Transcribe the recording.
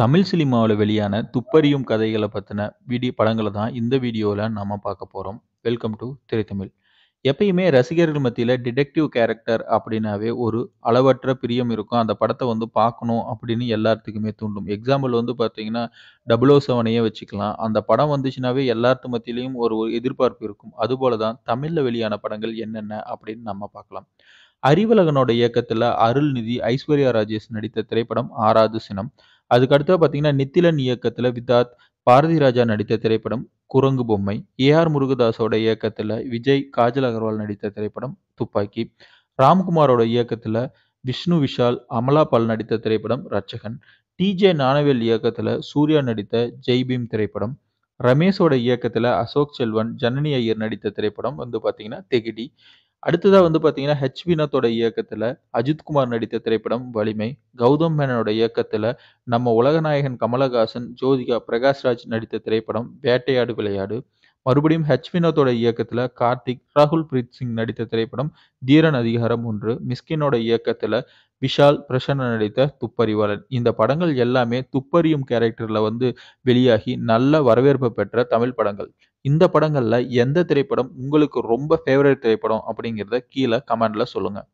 தமிழ் சினிமாவில் வெளியான துப்பறியும் கதைகளை பற்றின வீடியோ படங்களை தான் இந்த வீடியோவில் நாம் பார்க்க போகிறோம் வெல்கம் டு திரைத்தமிழ் எப்பயுமே ரசிகர்கள் மத்தியில் டிடெக்டிவ் கேரக்டர் அப்படின்னாவே ஒரு அளவற்ற பிரியம் இருக்கும் அந்த படத்தை வந்து பார்க்கணும் அப்படின்னு எல்லாத்துக்குமே தூண்டும் எக்ஸாம்பிள் வந்து பார்த்தீங்கன்னா டபுள் ஓ செவனையே வச்சுக்கலாம் அந்த படம் வந்துச்சுனாவே எல்லாத்து மத்தியிலையும் ஒரு எதிர்பார்ப்பு இருக்கும் அதுபோல தான் தமிழில் வெளியான படங்கள் என்னென்ன அப்படின்னு நம்ம பார்க்கலாம் அறிவலகனோட இயக்கத்தில் அருள்நிதி ஐஸ்வர்யா ராஜேஷ் நடித்த திரைப்படம் ஆறாவது சினம் அதுக்கடுத்து பார்த்தீங்கன்னா நித்திலன் இயக்கத்தில் விதாத் பாரதி ராஜா நடித்த திரைப்படம் குரங்கு பொம்மை ஏ ஆர் முருகதாஸோட இயக்கத்தில் விஜய் காஜல் அகர்வால் நடித்த திரைப்படம் துப்பாக்கி ராம்குமாரோட இயக்கத்தில் விஷ்ணு விஷால் அமலா பால் நடித்த திரைப்படம் ரட்சகன் டிஜே நானவேல் இயக்கத்தில் சூர்யா நடித்த ஜெய்பீம் திரைப்படம் ரமேஷோட இயக்கத்தில் அசோக் செல்வன் ஜனனி ஐயர் நடித்த திரைப்படம் வந்து பார்த்தீங்கன்னா தெகிடி அடுத்ததாக வந்து பார்த்தீங்கன்னா ஹெச் வினோத்தோட இயக்கத்தில் அஜித்குமார் நடித்த திரைப்படம் வலிமை கௌதம் மேனனோட இயக்கத்தில் நம்ம உலகநாயகன் கமலஹாசன் ஜோதிகா பிரகாஷ்ராஜ் நடித்த திரைப்படம் வேட்டையாடு விளையாடு மறுபடியும் ஹெச் வினோத்தோட இயக்கத்தில் கார்த்திக் ராகுல் பிரீத் சிங் நடித்த திரைப்படம் தீரன் அதிகாரம் ஒன்று மிஸ்கினோட இயக்கத்தில் விஷால் பிரசன்ன நடித்த துப்பறிவாளன் இந்த படங்கள் எல்லாமே துப்பறியும் கேரக்டரில் வந்து வெளியாகி நல்ல வரவேற்பு பெற்ற தமிழ் படங்கள் இந்த படங்களில் எந்த திரைப்படம் உங்களுக்கு ரொம்ப ஃபேவரட் திரைப்படம் அப்படிங்கிறத கீழே கமெண்டில் சொல்லுங்கள்